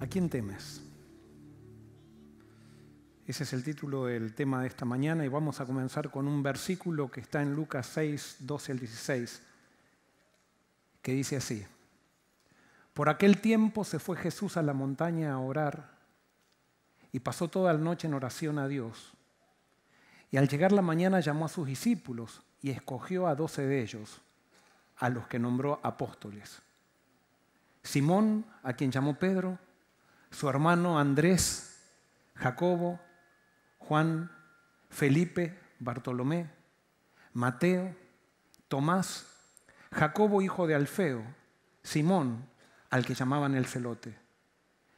¿A quién temes? Ese es el título del tema de esta mañana y vamos a comenzar con un versículo que está en Lucas 6, 12 al 16, que dice así. Por aquel tiempo se fue Jesús a la montaña a orar y pasó toda la noche en oración a Dios. Y al llegar la mañana llamó a sus discípulos y escogió a doce de ellos, a los que nombró apóstoles. Simón, a quien llamó Pedro, su hermano Andrés, Jacobo, Juan, Felipe, Bartolomé, Mateo, Tomás, Jacobo hijo de Alfeo, Simón, al que llamaban el celote,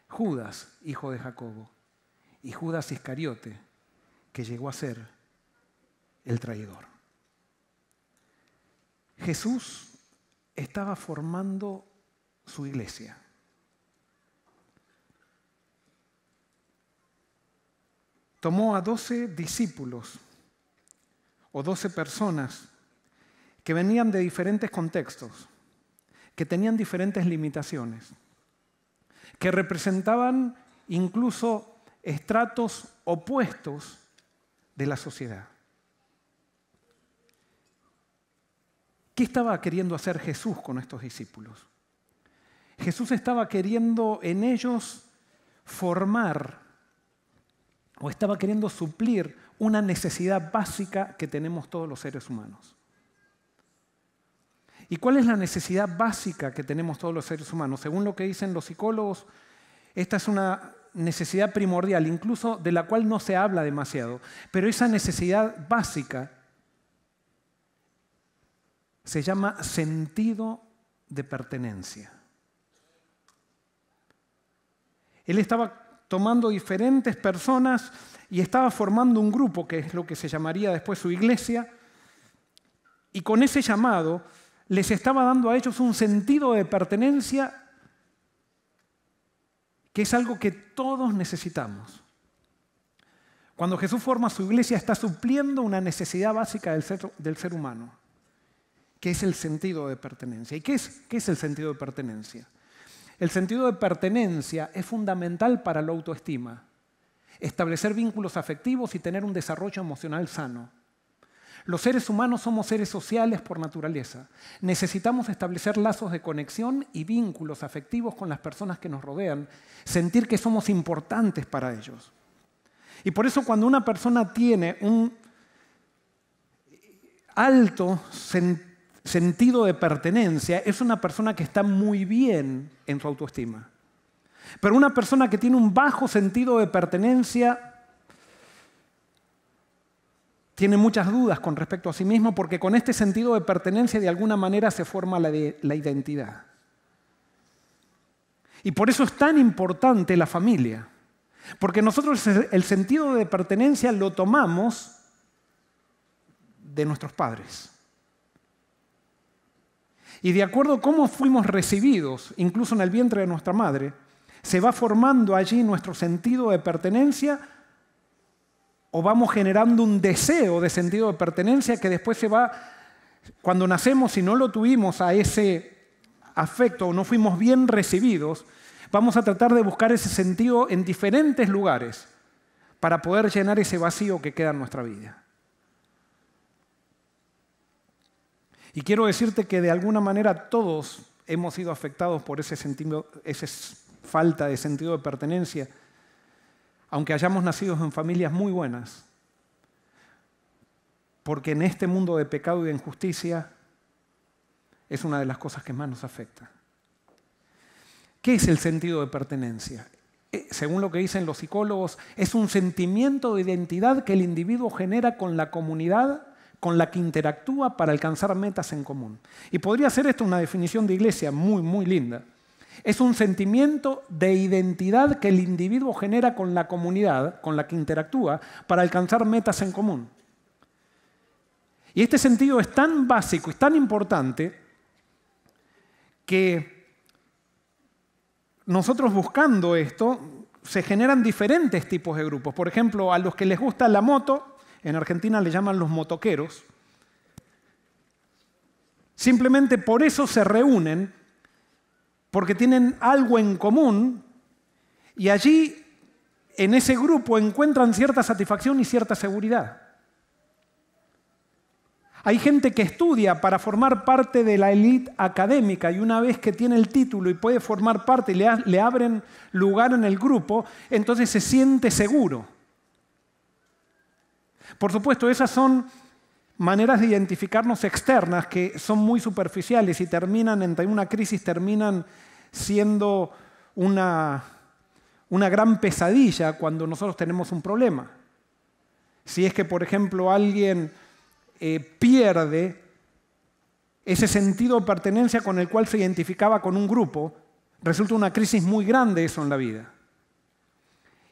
Judas hijo de Jacobo, y Judas Iscariote, que llegó a ser el traidor. Jesús estaba formando su iglesia. tomó a doce discípulos o doce personas que venían de diferentes contextos, que tenían diferentes limitaciones, que representaban incluso estratos opuestos de la sociedad. ¿Qué estaba queriendo hacer Jesús con estos discípulos? Jesús estaba queriendo en ellos formar o estaba queriendo suplir una necesidad básica que tenemos todos los seres humanos. ¿Y cuál es la necesidad básica que tenemos todos los seres humanos? Según lo que dicen los psicólogos, esta es una necesidad primordial, incluso de la cual no se habla demasiado, pero esa necesidad básica se llama sentido de pertenencia. Él estaba tomando diferentes personas y estaba formando un grupo, que es lo que se llamaría después su iglesia, y con ese llamado les estaba dando a ellos un sentido de pertenencia que es algo que todos necesitamos. Cuando Jesús forma su iglesia está supliendo una necesidad básica del ser, humano, que es el sentido de pertenencia. ¿Y qué es, qué es el sentido de pertenencia? El sentido de pertenencia es fundamental para la autoestima, establecer vínculos afectivos y tener un desarrollo emocional sano. Los seres humanos somos seres sociales por naturaleza. Necesitamos establecer lazos de conexión y vínculos afectivos con las personas que nos rodean, sentir que somos importantes para ellos. Y por eso cuando una persona tiene un alto sentido, sentido de pertenencia es una persona que está muy bien en su autoestima. Pero una persona que tiene un bajo sentido de pertenencia tiene muchas dudas con respecto a sí mismo porque con este sentido de pertenencia de alguna manera se forma la, la identidad. Y por eso es tan importante la familia. Porque nosotros el sentido de pertenencia lo tomamos de nuestros padres. Y de acuerdo a cómo fuimos recibidos, incluso en el vientre de nuestra madre, se va formando allí nuestro sentido de pertenencia o vamos generando un deseo de sentido de pertenencia que después se va, cuando nacemos y no lo tuvimos a ese afecto o no fuimos bien recibidos, vamos a tratar de buscar ese sentido en diferentes lugares para poder llenar ese vacío que queda en nuestra vida. Y quiero decirte que de alguna manera todos hemos sido afectados por ese, esa falta de sentido de pertenencia, aunque hayamos nacido en familias muy buenas. Porque en este mundo de pecado y de injusticia es una de las cosas que más nos afecta. ¿Qué es el sentido de pertenencia? Eh, según lo que dicen los psicólogos, es un sentimiento de identidad que el individuo genera con la comunidad con la que interactúa para alcanzar metas en común. Y podría ser esto una definición de iglesia muy, muy linda. Es un sentimiento de identidad que el individuo genera con la comunidad con la que interactúa para alcanzar metas en común. Y este sentido es tan básico y tan importante que nosotros buscando esto se generan diferentes tipos de grupos. Por ejemplo, a los que les gusta la moto, en Argentina le llaman los motoqueros, simplemente por eso se reúnen, porque tienen algo en común y allí en ese grupo encuentran cierta satisfacción y cierta seguridad. Hay gente que estudia para formar parte de la élite académica y una vez que tiene el título y puede formar parte y le, abren lugar en el grupo, entonces se siente seguro. Por supuesto, esas son maneras de identificarnos externas que son muy superficiales y terminan en una crisis, terminan siendo una, gran pesadilla cuando nosotros tenemos un problema. Si es que, por ejemplo, alguien eh, pierde ese sentido de pertenencia con el cual se identificaba con un grupo, resulta una crisis muy grande eso en la vida.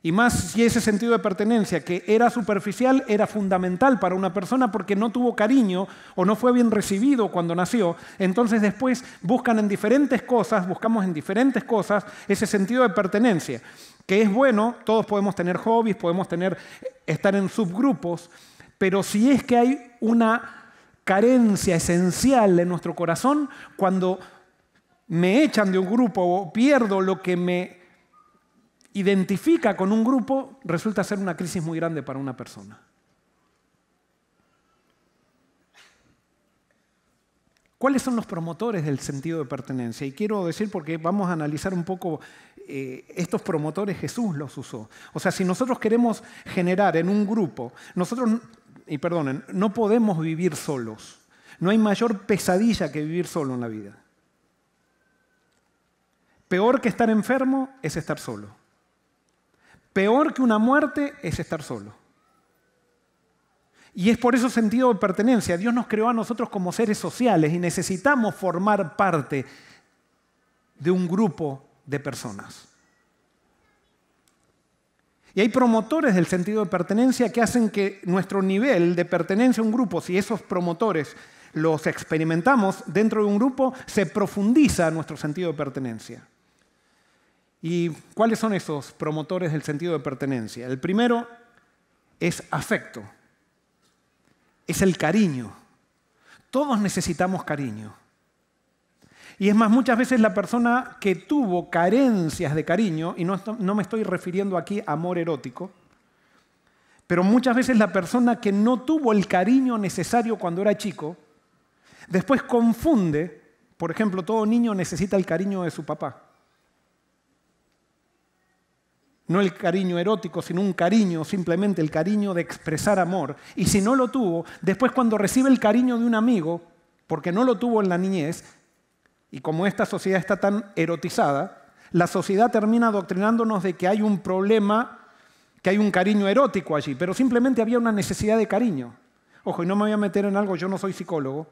Y más si ese sentido de pertenencia que era superficial era fundamental para una persona porque no tuvo cariño o no fue bien recibido cuando nació, entonces después buscan en diferentes cosas, buscamos en diferentes cosas ese sentido de pertenencia, que es bueno, todos podemos tener hobbies, podemos tener eh, estar en subgrupos, pero si es que hay una carencia esencial en nuestro corazón cuando me echan de un grupo o pierdo lo que me identifica con un grupo resulta ser una crisis muy grande para una persona. ¿Cuáles son los promotores del sentido de pertenencia? Y quiero decir, porque vamos a analizar un poco eh, estos promotores, Jesús los usó. O sea, si nosotros queremos generar en un grupo, nosotros, y perdonen, no podemos vivir solos. No hay mayor pesadilla que vivir solo en la vida. Peor que estar enfermo es estar solo. Peor que una muerte es estar solo. Y es por eso sentido de pertenencia. Dios nos creó a nosotros como seres sociales y necesitamos formar parte de un grupo de personas. Y hay promotores del sentido de pertenencia que hacen que nuestro nivel de pertenencia a un grupo, si esos promotores los experimentamos dentro de un grupo, se profundiza nuestro sentido de pertenencia. ¿Y cuáles son esos promotores del sentido de pertenencia? El primero es afecto, es el cariño. Todos necesitamos cariño. Y es más, muchas veces la persona que tuvo carencias de cariño, y no, me estoy refiriendo aquí a amor erótico, pero muchas veces la persona que no tuvo el cariño necesario cuando era chico, después confunde, por ejemplo, todo niño necesita el cariño de su papá. No el cariño erótico, sino un cariño, simplemente el cariño de expresar amor. Y si no lo tuvo, después cuando recibe el cariño de un amigo, porque no lo tuvo en la niñez, y como esta sociedad está tan erotizada, la sociedad termina adoctrinándonos de que hay un problema, que hay un cariño erótico allí, pero simplemente había una necesidad de cariño. Ojo, y no me voy a meter en algo, yo no soy psicólogo,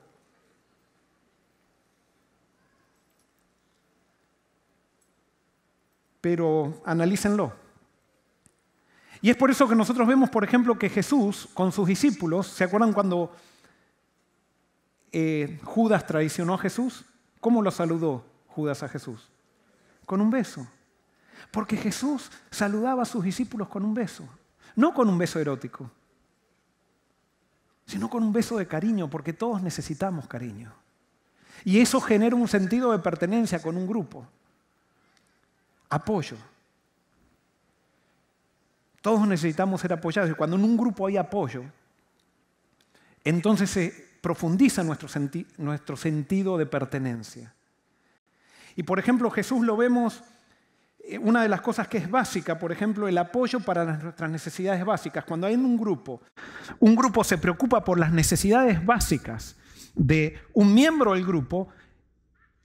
pero analícenlo. Y es por eso que nosotros vemos, por ejemplo, que Jesús con sus discípulos, ¿se acuerdan cuando eh, Judas traicionó a Jesús? ¿Cómo lo saludó Judas a Jesús? Con un beso. Porque Jesús saludaba a sus discípulos con un beso. No con un beso erótico, sino con un beso de cariño, porque todos necesitamos cariño. Y eso genera un sentido de pertenencia con un grupo. Apoyo. Todos necesitamos ser apoyados. Y cuando en un grupo hay apoyo, entonces se profundiza nuestro, nuestro sentido de pertenencia. Y por ejemplo, Jesús lo vemos, eh, una de las cosas que es básica, por ejemplo, el apoyo para nuestras necesidades básicas. Cuando hay en un grupo, un grupo se preocupa por las necesidades básicas de un miembro del grupo,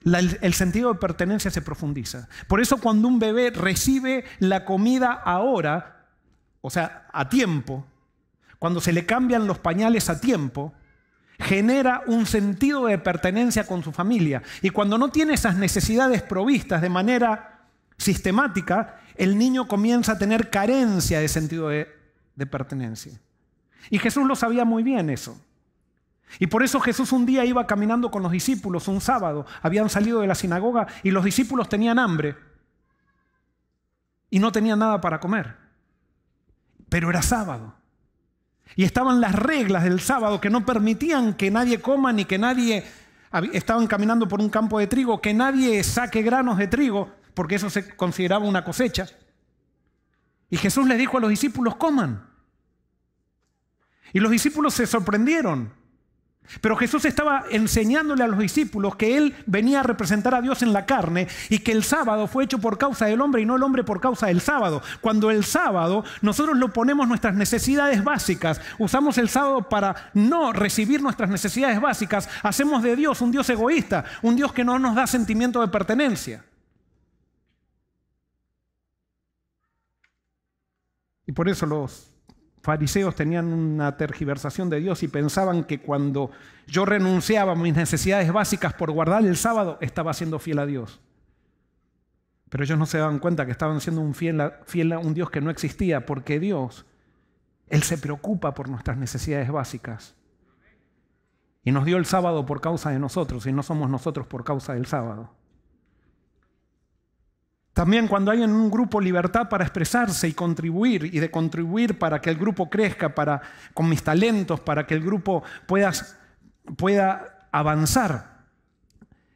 el sentido de pertenencia se profundiza. Por eso cuando un bebé recibe la comida ahora, o sea, a tiempo, cuando se le cambian los pañales a tiempo, genera un sentido de pertenencia con su familia. Y cuando no tiene esas necesidades provistas de manera sistemática, el niño comienza a tener carencia de sentido de, pertenencia. Y Jesús lo sabía muy bien eso. Y por eso Jesús un día iba caminando con los discípulos, un sábado, habían salido de la sinagoga y los discípulos tenían hambre y no tenían nada para comer pero era sábado. Y estaban las reglas del sábado que no permitían que nadie coma ni que nadie, estaban caminando por un campo de trigo, que nadie saque granos de trigo, porque eso se consideraba una cosecha. Y Jesús les dijo a los discípulos, coman. Y los discípulos se sorprendieron pero Jesús estaba enseñándole a los discípulos que Él venía a representar a Dios en la carne y que el sábado fue hecho por causa del hombre y no el hombre por causa del sábado. Cuando el sábado nosotros lo ponemos nuestras necesidades básicas, usamos el sábado para no recibir nuestras necesidades básicas, hacemos de Dios un Dios egoísta, un Dios que no nos da sentimiento de pertenencia. Y por eso los fariseos tenían una tergiversación de Dios y pensaban que cuando yo renunciaba a mis necesidades básicas por guardar el sábado, estaba siendo fiel a Dios. Pero ellos no se daban cuenta que estaban siendo un fiel fiel a un Dios que no existía, porque Dios, Él se preocupa por nuestras necesidades básicas. Y nos dio el sábado por causa de nosotros y no somos nosotros por causa del sábado. También cuando hay en un grupo libertad para expresarse y contribuir, y de contribuir para que el grupo crezca, para, con mis talentos, para que el grupo pueda, pueda avanzar,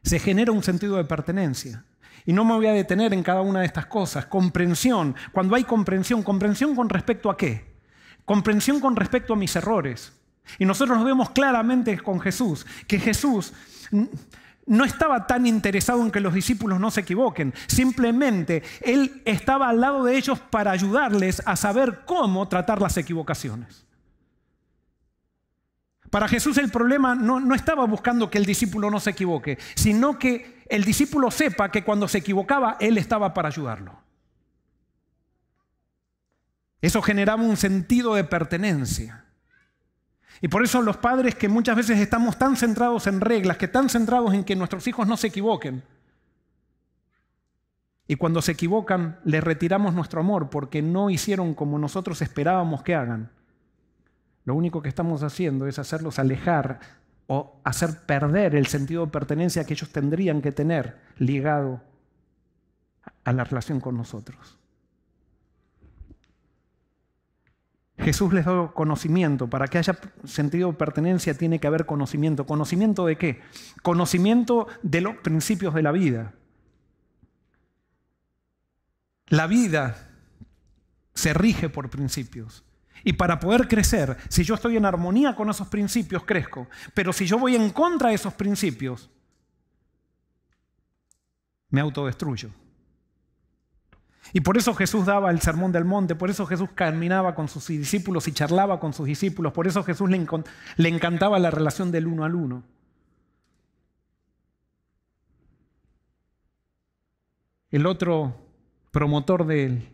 se genera un sentido de pertenencia. Y no me voy a detener en cada una de estas cosas. Comprensión, cuando hay comprensión, comprensión con respecto a qué? Comprensión con respecto a mis errores. Y nosotros lo vemos claramente con Jesús, que Jesús no estaba tan interesado en que los discípulos no se equivoquen. Simplemente Él estaba al lado de ellos para ayudarles a saber cómo tratar las equivocaciones. Para Jesús el problema no, no, estaba buscando que el discípulo no se equivoque, sino que el discípulo sepa que cuando se equivocaba, Él estaba para ayudarlo. Eso generaba un sentido de pertenencia. Y por eso los padres que muchas veces estamos tan centrados en reglas, que tan centrados en que nuestros hijos no se equivoquen, y cuando se equivocan les retiramos nuestro amor porque no hicieron como nosotros esperábamos que hagan, lo único que estamos haciendo es hacerlos alejar o hacer perder el sentido de pertenencia que ellos tendrían que tener ligado a la relación con nosotros. Jesús les dio conocimiento. Para que haya sentido de pertenencia tiene que haber conocimiento. ¿Conocimiento de qué? Conocimiento de los principios de la vida. La vida se rige por principios. Y para poder crecer, si yo estoy en armonía con esos principios, crezco. Pero si yo voy en contra de esos principios, me autodestruyo. Y por eso Jesús daba el sermón del monte, por eso Jesús caminaba con sus discípulos y charlaba con sus discípulos, por eso Jesús le, encantaba la relación del uno al uno. El otro promotor del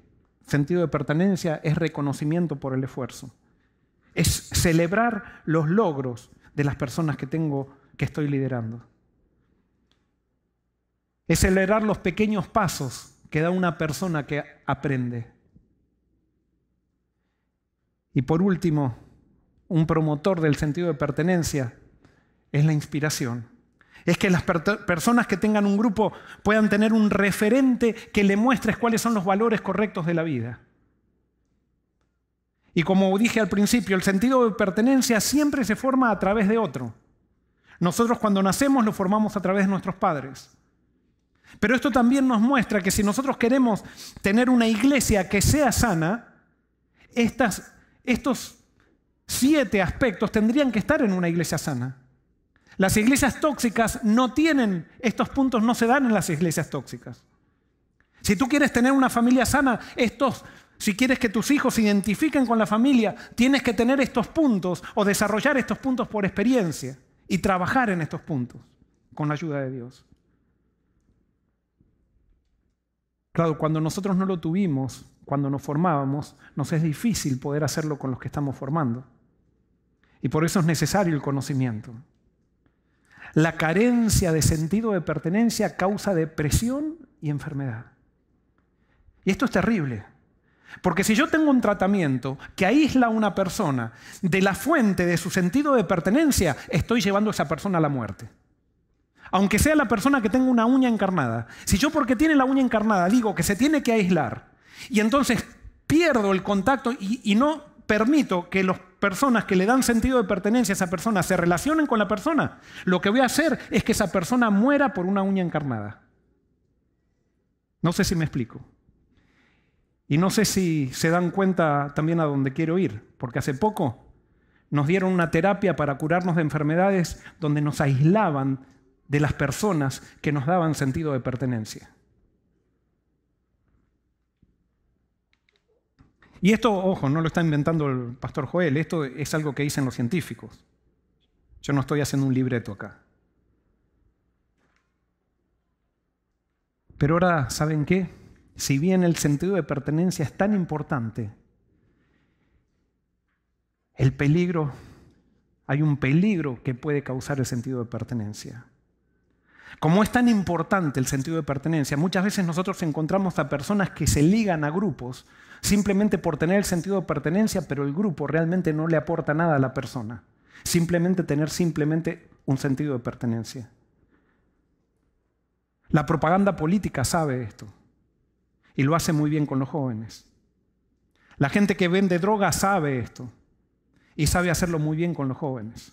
sentido de pertenencia es reconocimiento por el esfuerzo. Es celebrar los logros de las personas que tengo que estoy liderando. Es celebrar los pequeños pasos que da una persona que aprende. Y por último, un promotor del sentido de pertenencia es la inspiración. Es que las personas que tengan un grupo puedan tener un referente que le muestre cuáles son los valores correctos de la vida. Y como dije al principio, el sentido de pertenencia siempre se forma a través de otro. Nosotros cuando nacemos lo formamos a través de nuestros padres. Pero esto también nos muestra que si nosotros queremos tener una iglesia que sea sana, estos siete aspectos tendrían que estar en una iglesia sana. Las iglesias tóxicas no tienen, estos puntos no se dan en las iglesias tóxicas. Si tú quieres tener una familia sana, estos, si quieres que tus hijos se identifiquen con la familia, tienes que tener estos puntos o desarrollar estos puntos por experiencia y trabajar en estos puntos con la ayuda de Dios. Claro, cuando nosotros no lo tuvimos, cuando nos formábamos, nos es difícil poder hacerlo con los que estamos formando. Y por eso es necesario el conocimiento. La carencia de sentido de pertenencia causa depresión y enfermedad. Y esto es terrible, porque si yo tengo un tratamiento que aísla a una persona de la fuente de su sentido de pertenencia, estoy llevando a esa persona a la muerte aunque sea la persona que tenga una uña encarnada, si yo porque tiene la uña encarnada digo que se tiene que aislar y entonces pierdo el contacto y, no permito que las personas que le dan sentido de pertenencia a esa persona se relacionen con la persona, lo que voy a hacer es que esa persona muera por una uña encarnada. No sé si me explico. Y no sé si se dan cuenta también a dónde quiero ir, porque hace poco nos dieron una terapia para curarnos de enfermedades donde nos aislaban de las personas que nos daban sentido de pertenencia. Y esto, ojo, no lo está inventando el pastor Joel, esto es algo que dicen los científicos. Yo no estoy haciendo un libreto acá. Pero ahora, ¿saben qué? Si bien el sentido de pertenencia es tan importante, el peligro, hay un peligro que puede causar el sentido de pertenencia. Como es tan importante el sentido de pertenencia, muchas veces nosotros encontramos a personas que se ligan a grupos simplemente por tener el sentido de pertenencia, pero el grupo realmente no le aporta nada a la persona. Simplemente tener simplemente un sentido de pertenencia. La propaganda política sabe esto y lo hace muy bien con los jóvenes. La gente que vende drogas sabe esto y sabe hacerlo muy bien con los jóvenes.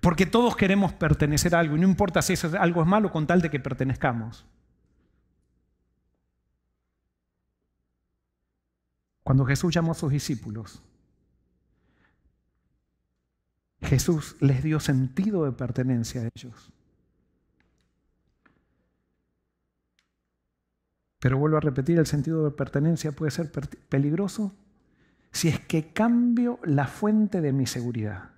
Porque todos queremos pertenecer a algo, y no importa si eso, algo es malo con tal de que pertenezcamos. Cuando Jesús llamó a sus discípulos, Jesús les dio sentido de pertenencia a ellos. Pero vuelvo a repetir, el sentido de pertenencia puede ser peligroso si es que cambio la fuente de mi seguridad.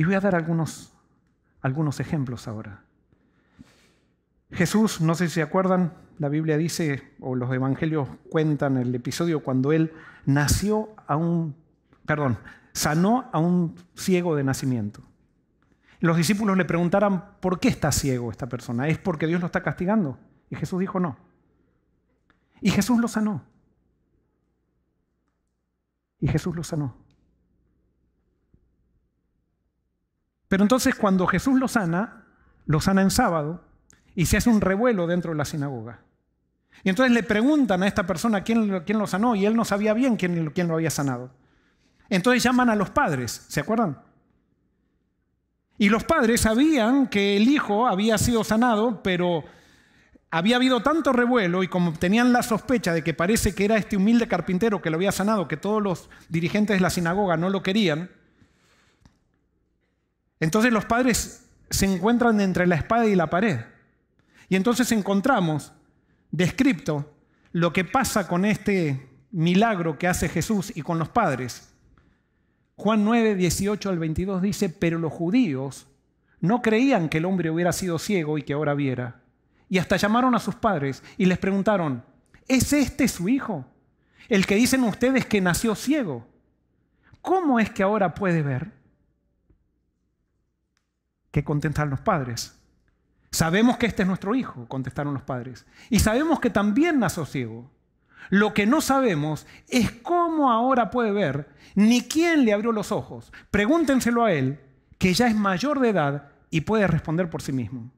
Y voy a dar algunos, algunos ejemplos ahora. Jesús, no sé si se acuerdan, la Biblia dice, o los evangelios cuentan el episodio cuando él nació a un, perdón, sanó a un ciego de nacimiento. Los discípulos le preguntaran, ¿por qué está ciego esta persona? ¿Es porque Dios lo está castigando? Y Jesús dijo, no. Y Jesús lo sanó. Y Jesús lo sanó. Pero entonces cuando Jesús lo sana, lo sana en sábado y se hace un revuelo dentro de la sinagoga. Y entonces le preguntan a esta persona quién, lo sanó y él no sabía bien quién, quién lo había sanado. Entonces llaman a los padres, ¿se acuerdan? Y los padres sabían que el hijo había sido sanado, pero había habido tanto revuelo y como tenían la sospecha de que parece que era este humilde carpintero que lo había sanado, que todos los dirigentes de la sinagoga no lo querían, entonces los padres se encuentran entre la espada y la pared. Y entonces encontramos descrito lo que pasa con este milagro que hace Jesús y con los padres. Juan 9, 18 al 22 dice, pero los judíos no creían que el hombre hubiera sido ciego y que ahora viera. Y hasta llamaron a sus padres y les preguntaron, ¿es este su hijo? El que dicen ustedes que nació ciego. ¿Cómo es que ahora puede ver? que contestan los padres. Sabemos que este es nuestro hijo, contestaron los padres. Y sabemos que también nació ciego. Lo que no sabemos es cómo ahora puede ver, ni quién le abrió los ojos. Pregúntenselo a él, que ya es mayor de edad y puede responder por sí mismo.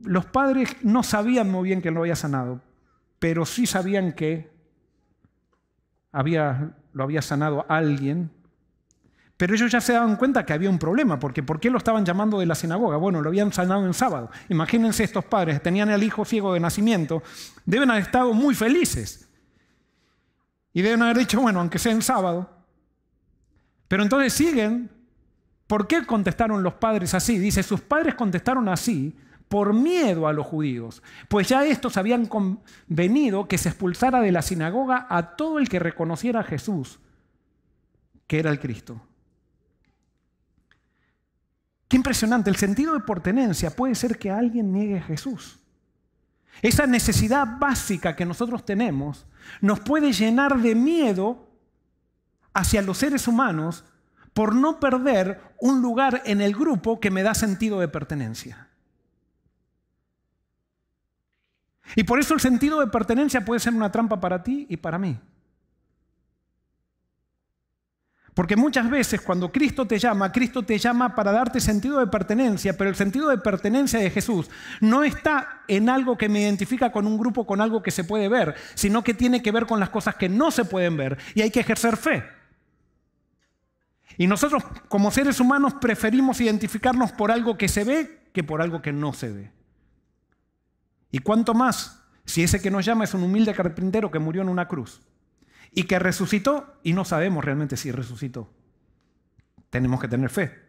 Los padres no sabían muy bien que lo había sanado, pero sí sabían que había, lo había sanado alguien pero ellos ya se daban cuenta que había un problema, porque ¿por qué lo estaban llamando de la sinagoga? Bueno, lo habían sanado en sábado. Imagínense estos padres, tenían al hijo ciego de nacimiento, deben haber estado muy felices. Y deben haber dicho, bueno, aunque sea en sábado. Pero entonces siguen. ¿Por qué contestaron los padres así? Dice, sus padres contestaron así por miedo a los judíos, pues ya estos habían convenido que se expulsara de la sinagoga a todo el que reconociera a Jesús, que era el Cristo. Qué impresionante, el sentido de pertenencia puede ser que alguien niegue a Jesús. Esa necesidad básica que nosotros tenemos nos puede llenar de miedo hacia los seres humanos por no perder un lugar en el grupo que me da sentido de pertenencia. Y por eso el sentido de pertenencia puede ser una trampa para ti y para mí. Porque muchas veces cuando Cristo te llama, Cristo te llama para darte sentido de pertenencia, pero el sentido de pertenencia de Jesús no está en algo que me identifica con un grupo, con algo que se puede ver, sino que tiene que ver con las cosas que no se pueden ver y hay que ejercer fe. Y nosotros como seres humanos preferimos identificarnos por algo que se ve que por algo que no se ve. Y cuánto más si ese que nos llama es un humilde carpintero que murió en una cruz y que resucitó y no sabemos realmente si resucitó. Tenemos que tener fe.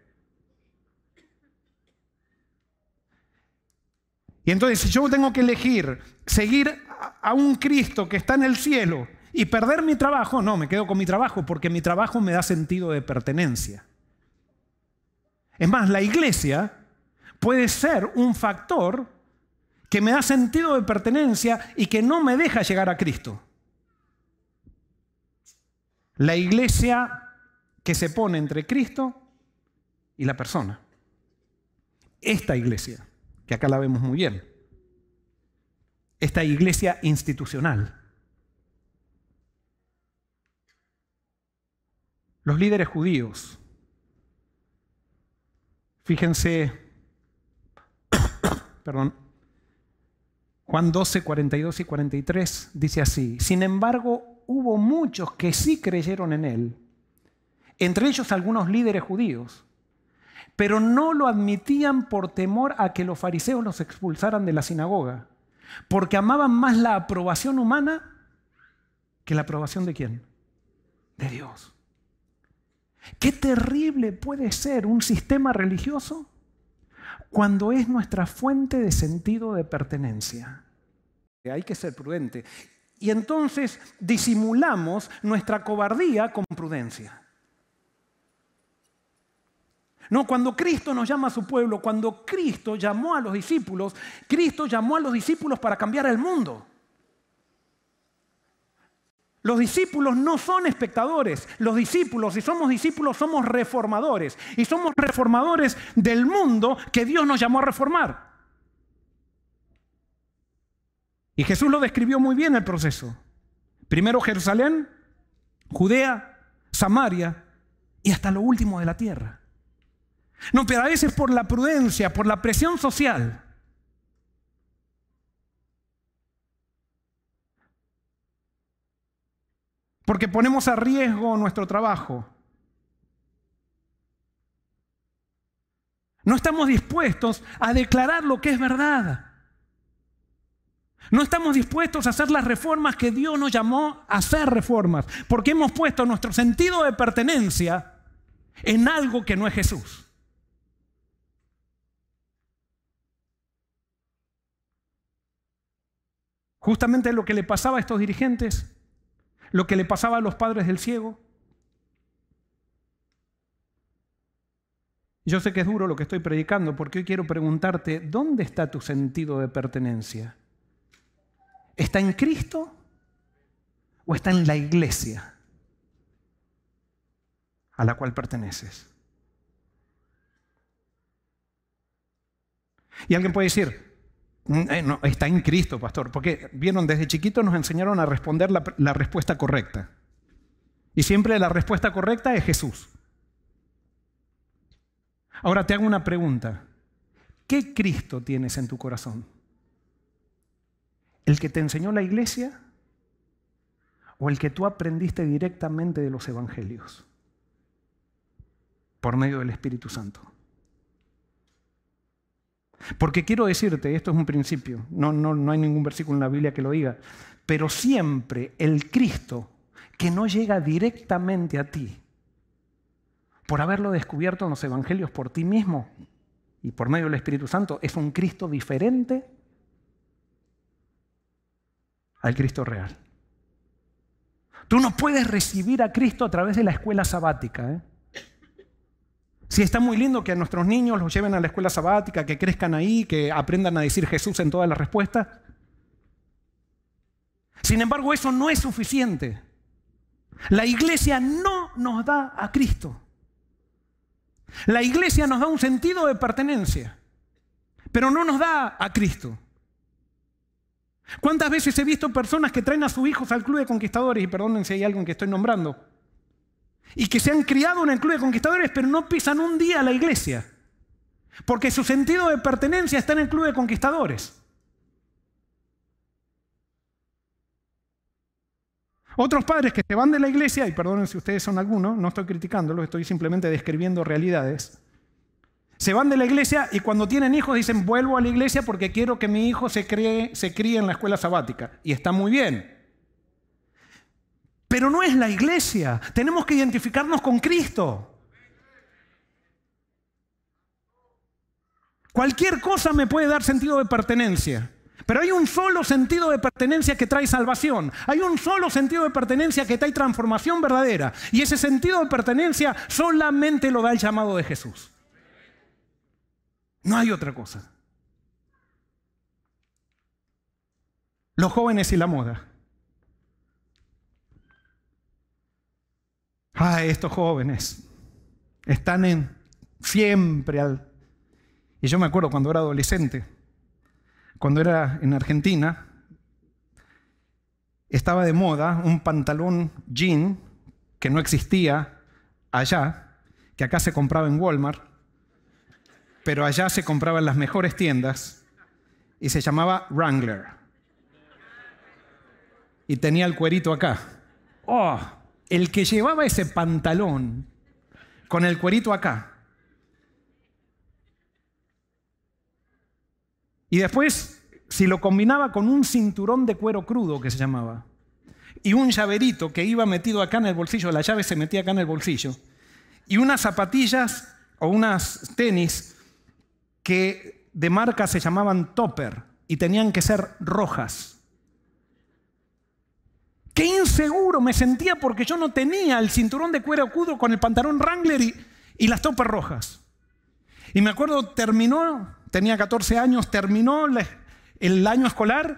Y entonces, si yo tengo que elegir seguir a un Cristo que está en el cielo y perder mi trabajo, no, me quedo con mi trabajo porque mi trabajo me da sentido de pertenencia. Es más, la iglesia puede ser un factor que me da sentido de pertenencia y que no me deja llegar a Cristo. La iglesia que se pone entre Cristo y la persona. Esta iglesia, que acá la vemos muy bien. Esta iglesia institucional. Los líderes judíos. Fíjense, perdón, Juan 12, 42 y 43 dice así, sin embargo, hubo muchos que sí creyeron en él, entre ellos algunos líderes judíos, pero no lo admitían por temor a que los fariseos los expulsaran de la sinagoga, porque amaban más la aprobación humana que la aprobación de quién? De Dios. Qué terrible puede ser un sistema religioso cuando es nuestra fuente de sentido de pertenencia. Hay que ser prudente. Y entonces disimulamos nuestra cobardía con prudencia. No, cuando Cristo nos llama a su pueblo, cuando Cristo llamó a los discípulos, Cristo llamó a los discípulos para cambiar el mundo. Los discípulos no son espectadores, los discípulos, si somos discípulos, somos reformadores. Y somos reformadores del mundo que Dios nos llamó a reformar. Y Jesús lo describió muy bien el proceso. Primero Jerusalén, Judea, Samaria y hasta lo último de la tierra. No, pero a veces por la prudencia, por la presión social, porque ponemos a riesgo nuestro trabajo. No estamos dispuestos a declarar lo que es verdad. No estamos dispuestos a hacer las reformas que Dios nos llamó a hacer reformas, porque hemos puesto nuestro sentido de pertenencia en algo que no es Jesús. Justamente lo que le pasaba a estos dirigentes, lo que le pasaba a los padres del ciego. Yo sé que es duro lo que estoy predicando, porque hoy quiero preguntarte, ¿dónde está tu sentido de pertenencia? ¿Está en Cristo o está en la iglesia a la cual perteneces? Y alguien puede decir, mm, eh, no, está en Cristo, pastor, porque vieron, desde chiquito nos enseñaron a responder la, la respuesta correcta. Y siempre la respuesta correcta es Jesús. Ahora te hago una pregunta. ¿Qué Cristo tienes en tu corazón? ¿El que te enseñó la iglesia o el que tú aprendiste directamente de los evangelios por medio del Espíritu Santo? Porque quiero decirte, esto es un principio, no, no, no hay ningún versículo en la Biblia que lo diga, pero siempre el Cristo que no llega directamente a ti, por haberlo descubierto en los evangelios por ti mismo y por medio del Espíritu Santo, es un Cristo diferente al Cristo real. Tú no puedes recibir a Cristo a través de la escuela sabática. ¿eh? si está muy lindo que a nuestros niños los lleven a la escuela sabática, que crezcan ahí, que aprendan a decir Jesús en todas las respuestas. Sin embargo, eso no es suficiente. La iglesia no nos da a Cristo. La iglesia nos da un sentido de pertenencia, pero no nos da a Cristo. ¿Cuántas veces he visto personas que traen a sus hijos al Club de Conquistadores, y perdonen si hay alguien que estoy nombrando, y que se han criado en el Club de Conquistadores, pero no pisan un día a la iglesia? Porque su sentido de pertenencia está en el Club de Conquistadores. Otros padres que se van de la iglesia, y perdonen si ustedes son algunos, no estoy criticándolos, estoy simplemente describiendo realidades, se van de la iglesia y cuando tienen hijos dicen, vuelvo a la iglesia porque quiero que mi hijo se, cree, se críe en la escuela sabática. Y está muy bien. Pero no es la iglesia. Tenemos que identificarnos con Cristo. Cualquier cosa me puede dar sentido de pertenencia. Pero hay un solo sentido de pertenencia que trae salvación. Hay un solo sentido de pertenencia que trae transformación verdadera. Y ese sentido de pertenencia solamente lo da el llamado de Jesús. No hay otra cosa. Los jóvenes y la moda. Ah, estos jóvenes están en siempre al... Y yo me acuerdo cuando era adolescente, cuando era en Argentina, estaba de moda un pantalón jean que no existía allá, que acá se compraba en Walmart, pero allá se compraban las mejores tiendas y se llamaba Wrangler. Y tenía el cuerito acá. ¡Oh! El que llevaba ese pantalón con el cuerito acá. Y después, si lo combinaba con un cinturón de cuero crudo que se llamaba, y un llaverito que iba metido acá en el bolsillo, la llave se metía acá en el bolsillo, y unas zapatillas o unas tenis que de marca se llamaban topper y tenían que ser rojas. Qué inseguro me sentía porque yo no tenía el cinturón de cuero acudo con el pantalón Wrangler y, las topas rojas. Y me acuerdo, terminó, tenía 14 años, terminó el año escolar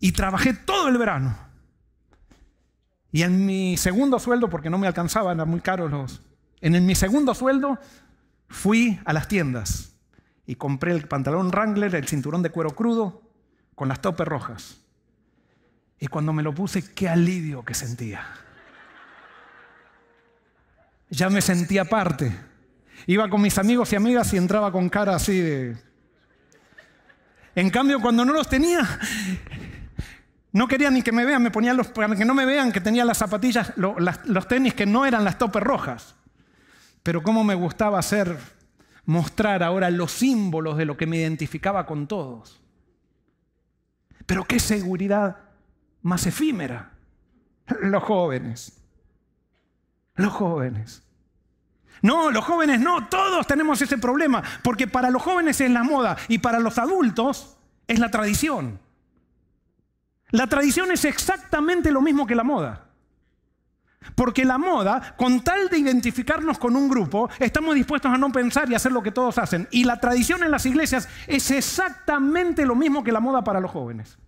y trabajé todo el verano. Y en mi segundo sueldo, porque no me alcanzaban, eran muy caros los... En mi segundo sueldo fui a las tiendas y compré el pantalón Wrangler, el cinturón de cuero crudo, con las topes rojas. Y cuando me lo puse, qué alivio que sentía. Ya me sentía parte. Iba con mis amigos y amigas y entraba con cara así de... En cambio, cuando no los tenía, no quería ni que me vean, me ponían los, para que no me vean que tenía las zapatillas, los, tenis que no eran las topes rojas. Pero cómo me gustaba ser mostrar ahora los símbolos de lo que me identificaba con todos. Pero qué seguridad más efímera. Los jóvenes. Los jóvenes. No, los jóvenes no, todos tenemos ese problema, porque para los jóvenes es la moda y para los adultos es la tradición. La tradición es exactamente lo mismo que la moda. Porque la moda, con tal de identificarnos con un grupo, estamos dispuestos a no pensar y hacer lo que todos hacen. Y la tradición en las iglesias es exactamente lo mismo que la moda para los jóvenes.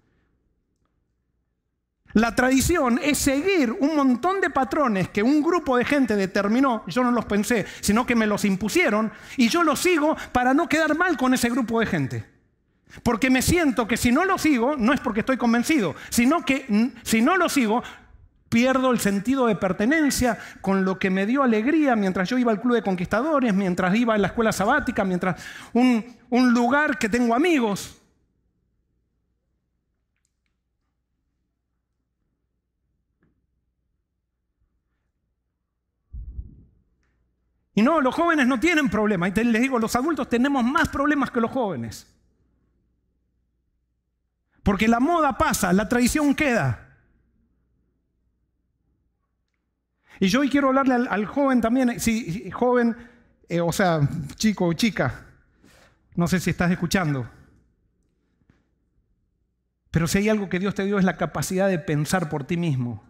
La tradición es seguir un montón de patrones que un grupo de gente determinó, yo no los pensé, sino que me los impusieron, y yo los sigo para no quedar mal con ese grupo de gente. Porque me siento que si no lo sigo, no es porque estoy convencido, sino que si no lo sigo, pierdo el sentido de pertenencia con lo que me dio alegría mientras yo iba al Club de Conquistadores, mientras iba a la escuela sabática, mientras un, lugar que tengo amigos. Y no, los jóvenes no tienen problema. Y les digo, los adultos tenemos más problemas que los jóvenes. Porque la moda pasa, la tradición queda. Y yo hoy quiero hablarle al, joven también, eh, si joven, eh, o sea, chico o chica, no sé si estás escuchando. Pero si hay algo que Dios te dio es la capacidad de pensar por ti mismo.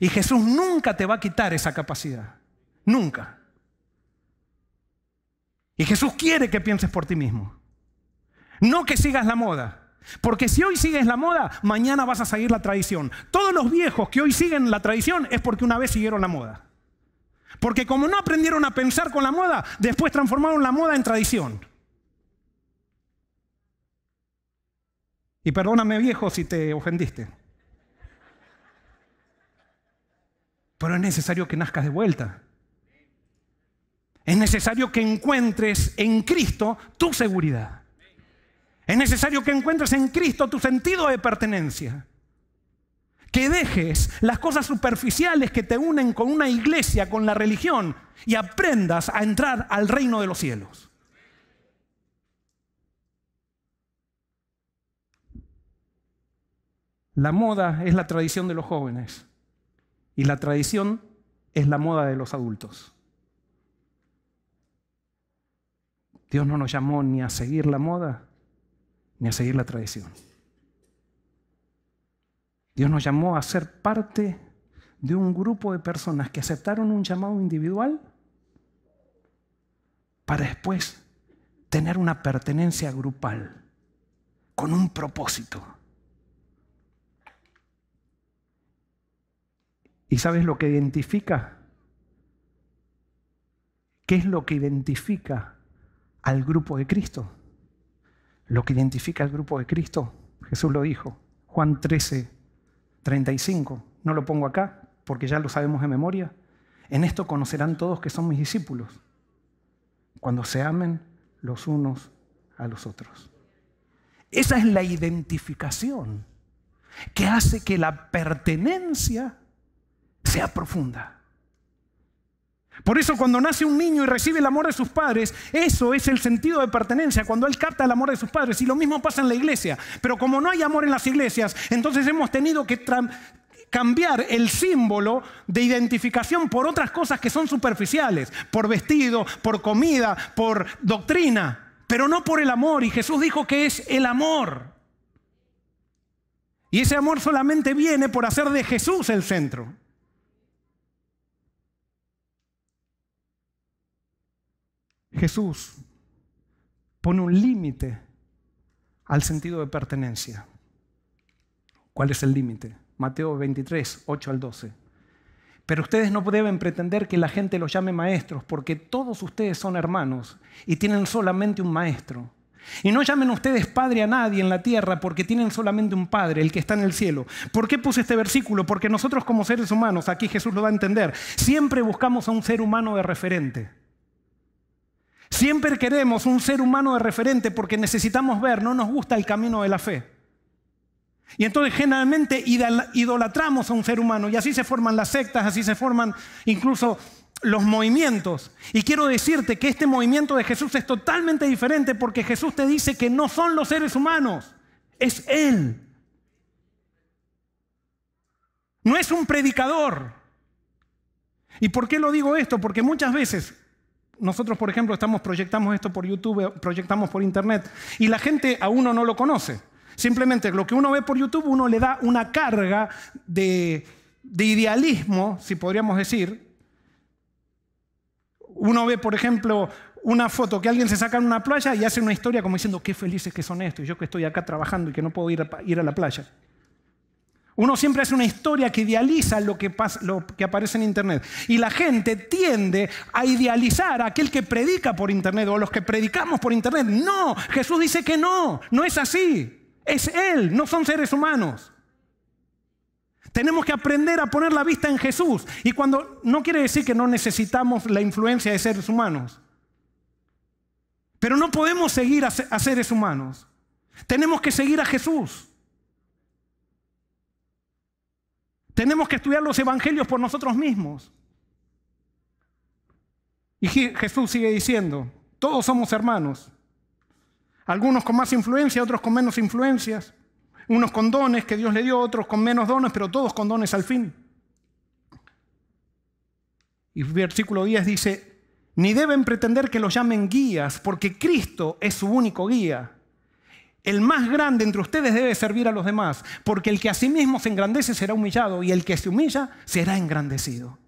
Y Jesús nunca te va a quitar esa capacidad. Nunca. Y Jesús quiere que pienses por ti mismo. No que sigas la moda. Porque si hoy sigues la moda, mañana vas a seguir la tradición. Todos los viejos que hoy siguen la tradición es porque una vez siguieron la moda. Porque como no aprendieron a pensar con la moda, después transformaron la moda en tradición. Y perdóname viejo si te ofendiste. Pero es necesario que nazcas de vuelta. Es necesario que encuentres en Cristo tu seguridad. Es necesario que encuentres en Cristo tu sentido de pertenencia. Que dejes las cosas superficiales que te unen con una iglesia, con la religión, y aprendas a entrar al reino de los cielos. La moda es la tradición de los jóvenes y la tradición es la moda de los adultos. Dios no nos llamó ni a seguir la moda, ni a seguir la tradición. Dios nos llamó a ser parte de un grupo de personas que aceptaron un llamado individual para después tener una pertenencia grupal con un propósito. ¿Y sabes lo que identifica? ¿Qué es lo que identifica al grupo de Cristo? lo que identifica al grupo de Cristo. Jesús lo dijo, Juan 13, 35. No lo pongo acá porque ya lo sabemos de memoria. En esto conocerán todos que son mis discípulos, cuando se amen los unos a los otros. Esa es la identificación que hace que la pertenencia sea profunda. Por eso cuando nace un niño y recibe el amor de sus padres, eso es el sentido de pertenencia, cuando él capta el amor de sus padres. Y lo mismo pasa en la iglesia. Pero como no hay amor en las iglesias, entonces hemos tenido que cambiar el símbolo de identificación por otras cosas que son superficiales, por vestido, por comida, por doctrina, pero no por el amor. Y Jesús dijo que es el amor. Y ese amor solamente viene por hacer de Jesús el centro. Jesús pone un límite al sentido de pertenencia. ¿Cuál es el límite? Mateo 23, 8 al 12. Pero ustedes no deben pretender que la gente los llame maestros, porque todos ustedes son hermanos y tienen solamente un maestro. Y no llamen ustedes padre a nadie en la tierra, porque tienen solamente un padre, el que está en el cielo. ¿Por qué puse este versículo? Porque nosotros como seres humanos, aquí Jesús lo va a entender, siempre buscamos a un ser humano de referente. Siempre queremos un ser humano de referente porque necesitamos ver, no nos gusta el camino de la fe. Y entonces generalmente idolatramos a un ser humano y así se forman las sectas, así se forman incluso los movimientos. Y quiero decirte que este movimiento de Jesús es totalmente diferente porque Jesús te dice que no son los seres humanos, es Él. No es un predicador. ¿Y por qué lo digo esto? Porque muchas veces nosotros, por ejemplo, estamos, proyectamos esto por YouTube, proyectamos por Internet, y la gente a uno no lo conoce. Simplemente lo que uno ve por YouTube, uno le da una carga de, idealismo, si podríamos decir. Uno ve, por ejemplo, una foto que alguien se saca en una playa y hace una historia como diciendo qué felices que son estos, y yo que estoy acá trabajando y que no puedo ir ir a la playa. Uno siempre hace una historia que idealiza lo que, pasa, lo que aparece en Internet. Y la gente tiende a idealizar a aquel que predica por Internet o a los que predicamos por Internet. No, Jesús dice que no, no es así. Es Él, no son seres humanos. Tenemos que aprender a poner la vista en Jesús. Y cuando no quiere decir que no necesitamos la influencia de seres humanos. Pero no podemos seguir a seres humanos. Tenemos que seguir a Jesús. Tenemos que estudiar los evangelios por nosotros mismos. Y Jesús sigue diciendo, todos somos hermanos. Algunos con más influencia, otros con menos influencias. Unos con dones que Dios le dio, otros con menos dones, pero todos con dones al fin. Y versículo 10 dice, ni deben pretender que los llamen guías, porque Cristo es su único guía. El más grande entre ustedes debe servir a los demás, porque el que a sí mismo se engrandece será humillado y el que se humilla será engrandecido.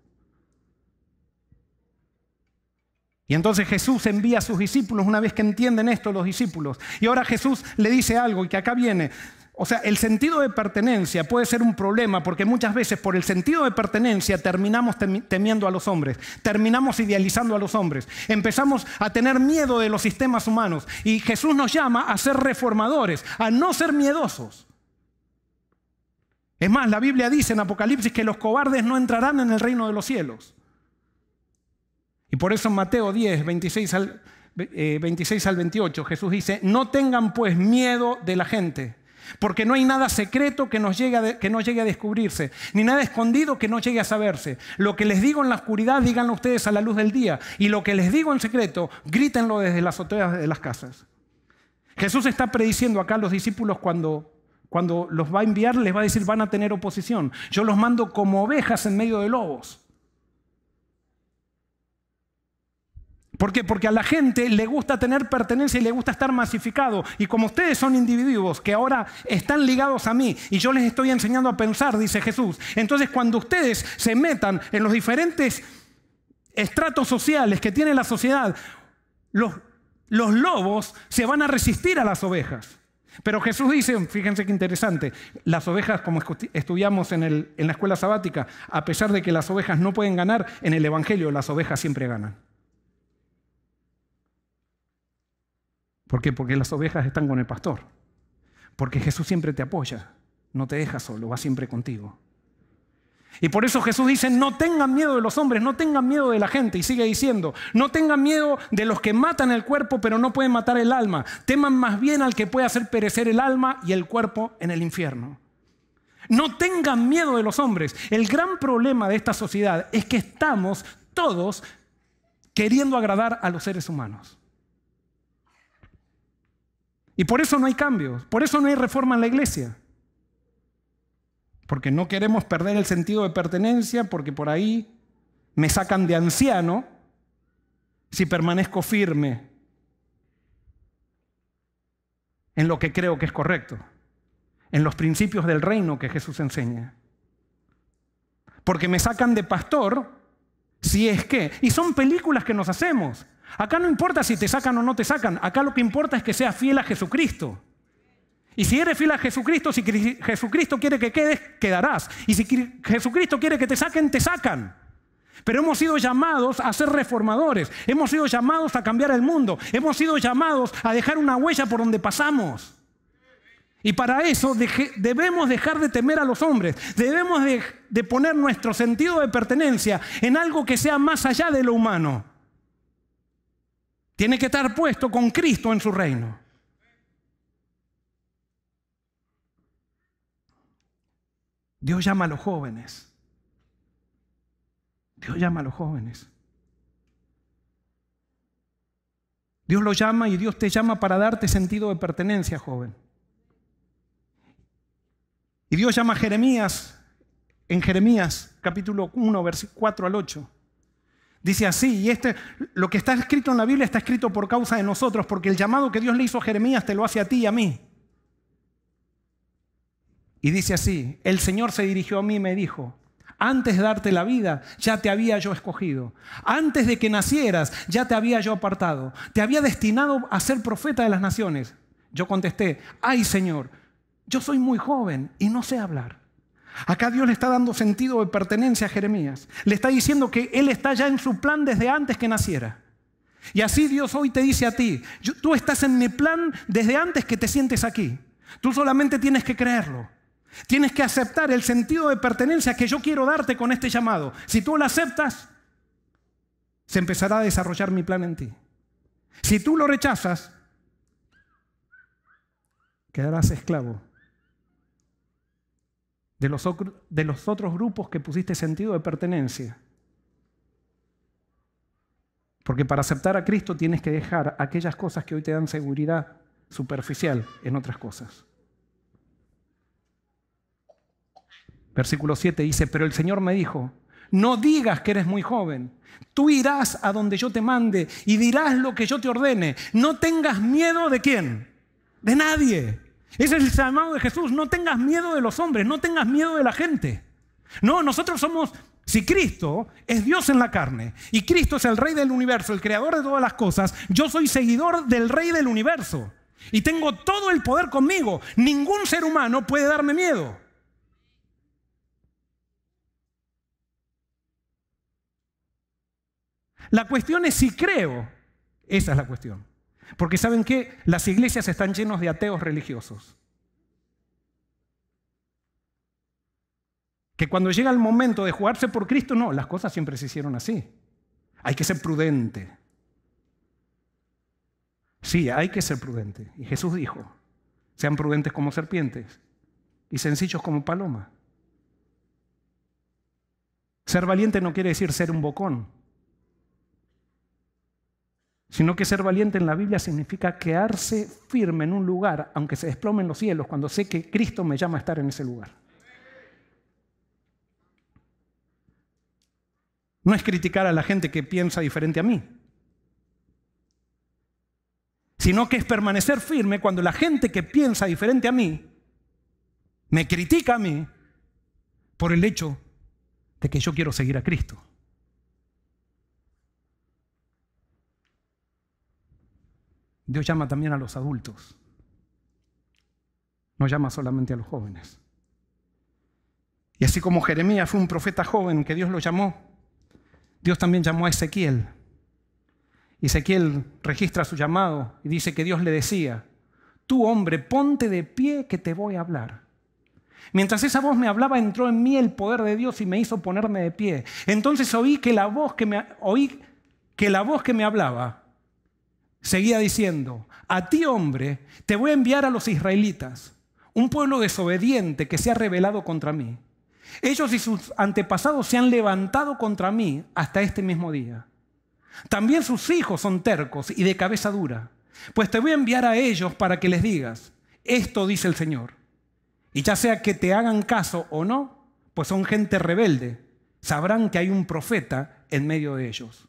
Y entonces Jesús envía a sus discípulos, una vez que entienden esto los discípulos, y ahora Jesús le dice algo y que acá viene, o sea, el sentido de pertenencia puede ser un problema porque muchas veces por el sentido de pertenencia terminamos temiendo a los hombres, terminamos idealizando a los hombres, empezamos a tener miedo de los sistemas humanos y Jesús nos llama a ser reformadores, a no ser miedosos. Es más, la Biblia dice en Apocalipsis que los cobardes no entrarán en el reino de los cielos. Y por eso en Mateo 10, 26 al, 26 eh, al 28, Jesús dice, no tengan pues miedo de la gente porque no hay nada secreto que, no llegue a descubrirse, ni nada escondido que no llegue a saberse. Lo que les digo en la oscuridad, díganlo ustedes a la luz del día. Y lo que les digo en secreto, grítenlo desde las azoteas de las casas. Jesús está prediciendo acá a los discípulos cuando, cuando los va a enviar, les va a decir, van a tener oposición. Yo los mando como ovejas en medio de lobos. ¿Por qué? Porque a la gente le gusta tener pertenencia y le gusta estar masificado. Y como ustedes son individuos que ahora están ligados a mí y yo les estoy enseñando a pensar, dice Jesús, entonces cuando ustedes se metan en los diferentes estratos sociales que tiene la sociedad, los, lobos se van a resistir a las ovejas. Pero Jesús dice, fíjense qué interesante, las ovejas, como estudiamos en, en la escuela sabática, a pesar de que las ovejas no pueden ganar, en el Evangelio las ovejas siempre ganan. ¿Por qué? Porque las ovejas están con el pastor. Porque Jesús siempre te apoya, no te deja solo, va siempre contigo. Y por eso Jesús dice, no tengan miedo de los hombres, no tengan miedo de la gente. Y sigue diciendo, no tengan miedo de los que matan el cuerpo pero no pueden matar el alma. Teman más bien al que puede hacer perecer el alma y el cuerpo en el infierno. No tengan miedo de los hombres. El gran problema de esta sociedad es que estamos todos queriendo agradar a los seres humanos. Y por eso no hay cambios, por eso no hay reforma en la iglesia. Porque no queremos perder el sentido de pertenencia, porque por ahí me sacan de anciano si permanezco firme en lo que creo que es correcto, en los principios del reino que Jesús enseña. Porque me sacan de pastor si es que, y son películas que nos hacemos, Acá no importa si te sacan o no te sacan, acá lo que importa es que seas fiel a Jesucristo. Y si eres fiel a Jesucristo, si Jesucristo quiere que quedes, quedarás. Y si Jesucristo quiere que te saquen, te sacan. Pero hemos sido llamados a ser reformadores, hemos sido llamados a cambiar el mundo, hemos sido llamados a dejar una huella por donde pasamos. Y para eso debemos dejar de temer a los hombres, debemos de poner nuestro sentido de pertenencia en algo que sea más allá de lo humano tiene que estar puesto con Cristo en su reino. Dios llama a los jóvenes. Dios llama a los jóvenes. Dios lo llama y Dios te llama para darte sentido de pertenencia, joven. Y Dios llama a Jeremías en Jeremías capítulo 1, versículo 4 al 8. Dice así, y este, lo que está escrito en la Biblia está escrito por causa de nosotros, porque el llamado que Dios le hizo a Jeremías te lo hace a ti y a mí. Y dice así, el Señor se dirigió a mí y me dijo, antes de darte la vida, ya te había yo escogido. Antes de que nacieras, ya te había yo apartado. Te había destinado a ser profeta de las naciones. Yo contesté, ay Señor, yo soy muy joven y no sé hablar. Acá Dios le está dando sentido de pertenencia a Jeremías. Le está diciendo que Él está ya en su plan desde antes que naciera. Y así Dios hoy te dice a ti, tú estás en mi plan desde antes que te sientes aquí. Tú solamente tienes que creerlo. Tienes que aceptar el sentido de pertenencia que yo quiero darte con este llamado. Si tú lo aceptas, se empezará a desarrollar mi plan en ti. Si tú lo rechazas, quedarás esclavo de los, de los otros grupos que pusiste sentido de pertenencia. Porque para aceptar a Cristo tienes que dejar aquellas cosas que hoy te dan seguridad superficial en otras cosas. Versículo 7 dice, pero el Señor me dijo, no digas que eres muy joven, tú irás a donde yo te mande y dirás lo que yo te ordene, no tengas miedo de quién, de nadie. Ese es el llamado de Jesús. No tengas miedo de los hombres, no tengas miedo de la gente. No, nosotros somos, si Cristo es Dios en la carne y Cristo es el Rey del universo, el creador de todas las cosas, yo soy seguidor del Rey del universo y tengo todo el poder conmigo. Ningún ser humano puede darme miedo. La cuestión es si creo. Esa es la cuestión. Porque ¿saben qué? Las iglesias están llenas de ateos religiosos. Que cuando llega el momento de jugarse por Cristo, no, las cosas siempre se hicieron así. Hay que ser prudente. Sí, hay que ser prudente. Y Jesús dijo, sean prudentes como serpientes y sencillos como palomas. Ser valiente no quiere decir ser un bocón sino que ser valiente en la Biblia significa quedarse firme en un lugar, aunque se desplomen los cielos, cuando sé que Cristo me llama a estar en ese lugar. No es criticar a la gente que piensa diferente a mí, sino que es permanecer firme cuando la gente que piensa diferente a mí me critica a mí por el hecho de que yo quiero seguir a Cristo. Dios llama también a los adultos. No llama solamente a los jóvenes. Y así como Jeremías fue un profeta joven que Dios lo llamó, Dios también llamó a Ezequiel. Ezequiel registra su llamado y dice que Dios le decía, tú hombre, ponte de pie que te voy a hablar. Mientras esa voz me hablaba, entró en mí el poder de Dios y me hizo ponerme de pie. Entonces oí que la voz que me, oí que la voz que me hablaba Seguía diciendo, a ti hombre, te voy a enviar a los israelitas, un pueblo desobediente que se ha rebelado contra mí. Ellos y sus antepasados se han levantado contra mí hasta este mismo día. También sus hijos son tercos y de cabeza dura, pues te voy a enviar a ellos para que les digas, esto dice el Señor. Y ya sea que te hagan caso o no, pues son gente rebelde, sabrán que hay un profeta en medio de ellos.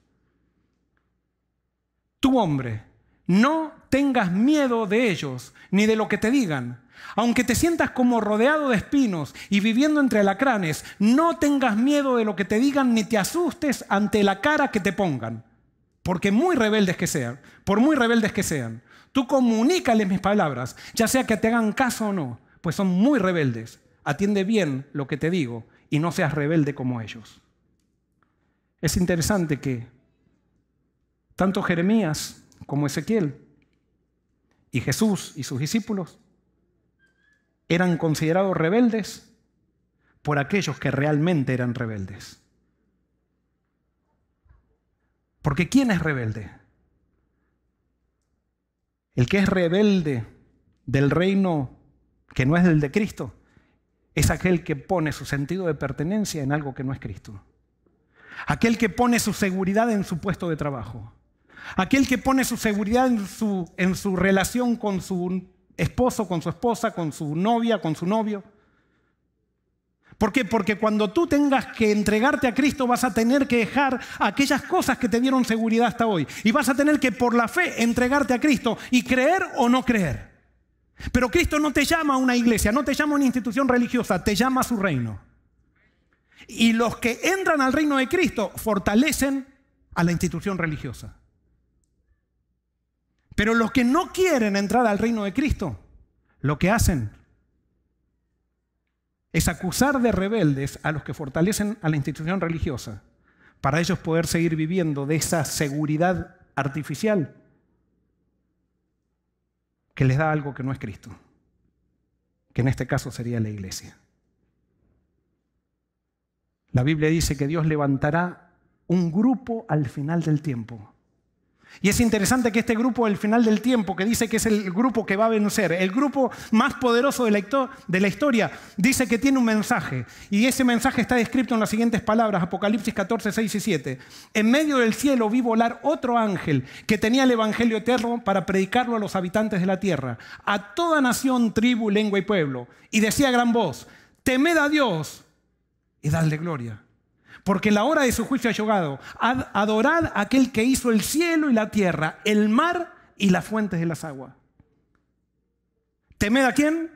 Tu hombre, no tengas miedo de ellos, ni de lo que te digan. Aunque te sientas como rodeado de espinos y viviendo entre lacranes, no tengas miedo de lo que te digan, ni te asustes ante la cara que te pongan. Porque muy rebeldes que sean, por muy rebeldes que sean, tú comunícales mis palabras, ya sea que te hagan caso o no, pues son muy rebeldes. Atiende bien lo que te digo y no seas rebelde como ellos. Es interesante que tanto Jeremías como Ezequiel, y Jesús y sus discípulos eran considerados rebeldes por aquellos que realmente eran rebeldes. Porque ¿quién es rebelde? El que es rebelde del reino que no es el de Cristo es aquel que pone su sentido de pertenencia en algo que no es Cristo. Aquel que pone su seguridad en su puesto de trabajo. Aquel que pone su seguridad en su, relación con su esposo, con su esposa, con su novia, con su novio. ¿Por qué? Porque cuando tú tengas que entregarte a Cristo vas a tener que dejar aquellas cosas que te dieron seguridad hasta hoy. Y vas a tener que por la fe entregarte a Cristo y creer o no creer. Pero Cristo no te llama a una iglesia, no te llama a una institución religiosa, te llama a su reino. Y los que entran al reino de Cristo fortalecen a la institución religiosa. Pero los que no quieren entrar al reino de Cristo, lo que hacen es acusar de rebeldes a los que fortalecen a la institución religiosa para ellos poder seguir viviendo de esa seguridad artificial que les da algo que no es Cristo, que en este caso sería la iglesia. La Biblia dice que Dios levantará un grupo al final del tiempo y es interesante que este grupo el final del tiempo, que dice que es el grupo que va a vencer, el grupo más poderoso de la, historia, dice que tiene un mensaje. Y ese mensaje está descrito en las siguientes palabras, Apocalipsis 14, 6 y 7. En medio del cielo vi volar otro ángel que tenía el Evangelio eterno para predicarlo a los habitantes de la tierra, a toda nación, tribu, lengua y pueblo. Y decía a gran voz, temed a Dios y dadle gloria porque la hora de su juicio ha llegado. Adorad a aquel que hizo el cielo y la tierra, el mar y las fuentes de las aguas. ¿Temed a quién?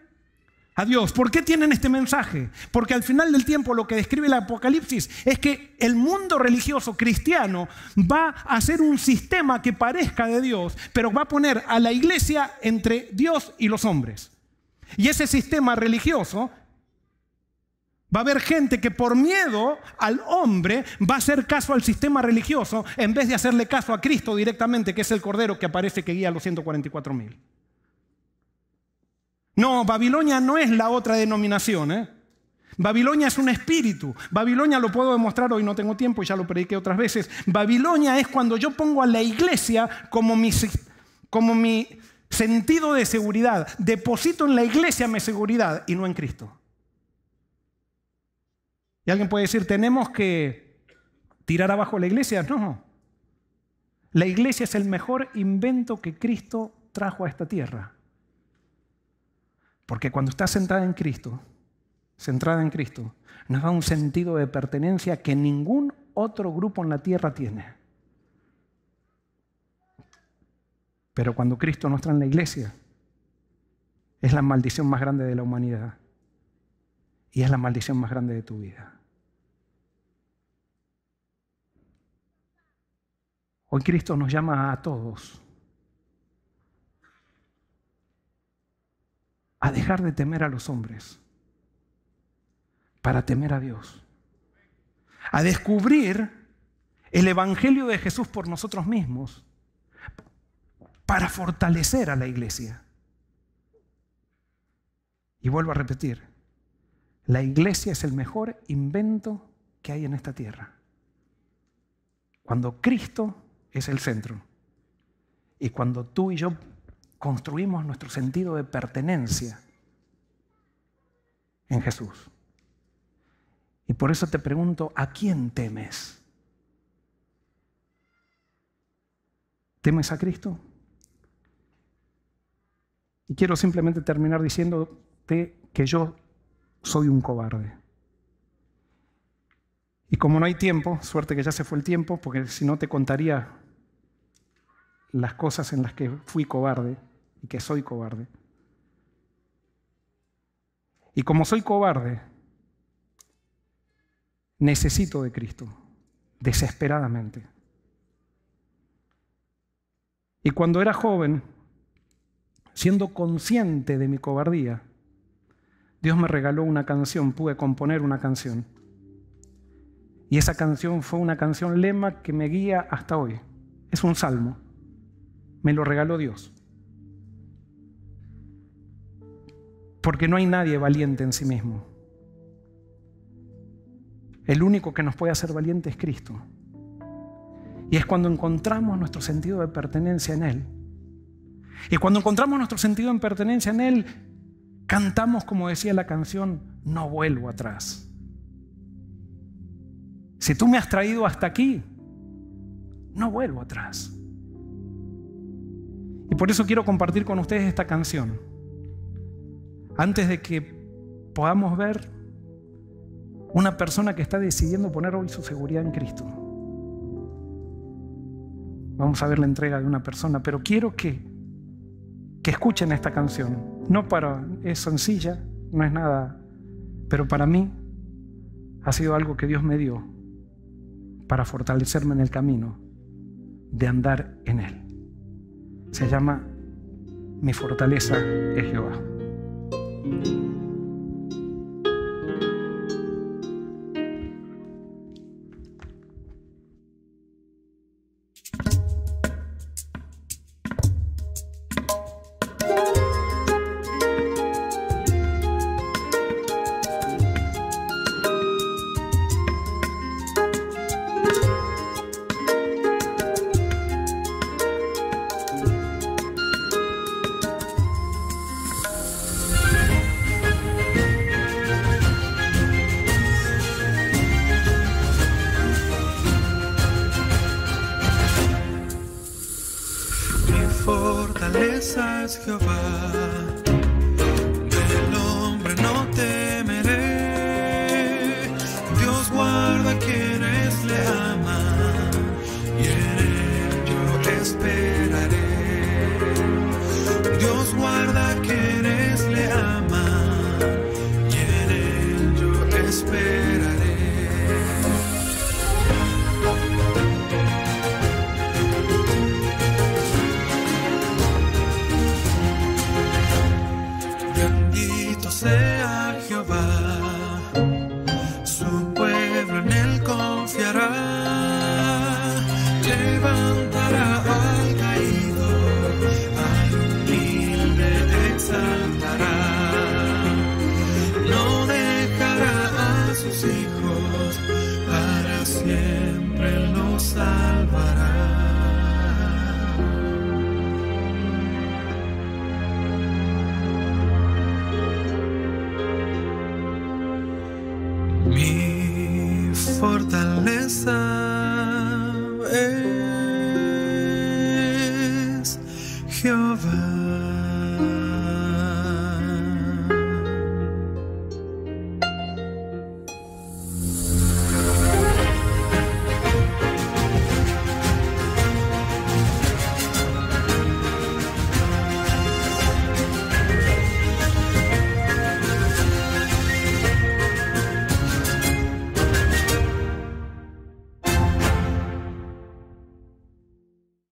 A Dios. ¿Por qué tienen este mensaje? Porque al final del tiempo lo que describe el Apocalipsis es que el mundo religioso cristiano va a ser un sistema que parezca de Dios, pero va a poner a la iglesia entre Dios y los hombres. Y ese sistema religioso Va a haber gente que por miedo al hombre va a hacer caso al sistema religioso en vez de hacerle caso a Cristo directamente, que es el Cordero que aparece que guía a los 144.000. mil. No, Babilonia no es la otra denominación. ¿eh? Babilonia es un espíritu. Babilonia lo puedo demostrar hoy, no tengo tiempo y ya lo prediqué otras veces. Babilonia es cuando yo pongo a la iglesia como mi sentido de seguridad. Deposito en la iglesia mi seguridad y no en Cristo alguien puede decir, tenemos que tirar abajo la iglesia. No. La iglesia es el mejor invento que Cristo trajo a esta tierra. Porque cuando está sentada en Cristo, centrada en Cristo, nos da un sentido de pertenencia que ningún otro grupo en la tierra tiene. Pero cuando Cristo no está en la iglesia, es la maldición más grande de la humanidad. Y es la maldición más grande de tu vida. Hoy Cristo nos llama a todos a dejar de temer a los hombres para temer a Dios, a descubrir el Evangelio de Jesús por nosotros mismos para fortalecer a la iglesia. Y vuelvo a repetir, la iglesia es el mejor invento que hay en esta tierra. Cuando Cristo es el centro. Y cuando tú y yo construimos nuestro sentido de pertenencia en Jesús. Y por eso te pregunto, ¿a quién temes? ¿Temes a Cristo? Y quiero simplemente terminar diciéndote que yo soy un cobarde. Y como no hay tiempo, suerte que ya se fue el tiempo, porque si no te contaría las cosas en las que fui cobarde y que soy cobarde. Y como soy cobarde, necesito de Cristo, desesperadamente. Y cuando era joven, siendo consciente de mi cobardía, Dios me regaló una canción, pude componer una canción. Y esa canción fue una canción lema que me guía hasta hoy. Es un salmo. Me lo regaló Dios. Porque no hay nadie valiente en sí mismo. El único que nos puede hacer valiente es Cristo. Y es cuando encontramos nuestro sentido de pertenencia en Él. Y cuando encontramos nuestro sentido de pertenencia en Él, cantamos como decía la canción, no vuelvo atrás. Si tú me has traído hasta aquí, no vuelvo atrás. Y por eso quiero compartir con ustedes esta canción. Antes de que podamos ver una persona que está decidiendo poner hoy su seguridad en Cristo. Vamos a ver la entrega de una persona, pero quiero que, que escuchen esta canción. No para, es sencilla, no es nada, pero para mí ha sido algo que Dios me dio para fortalecerme en el camino de andar en Él se llama Mi fortaleza es Jehová.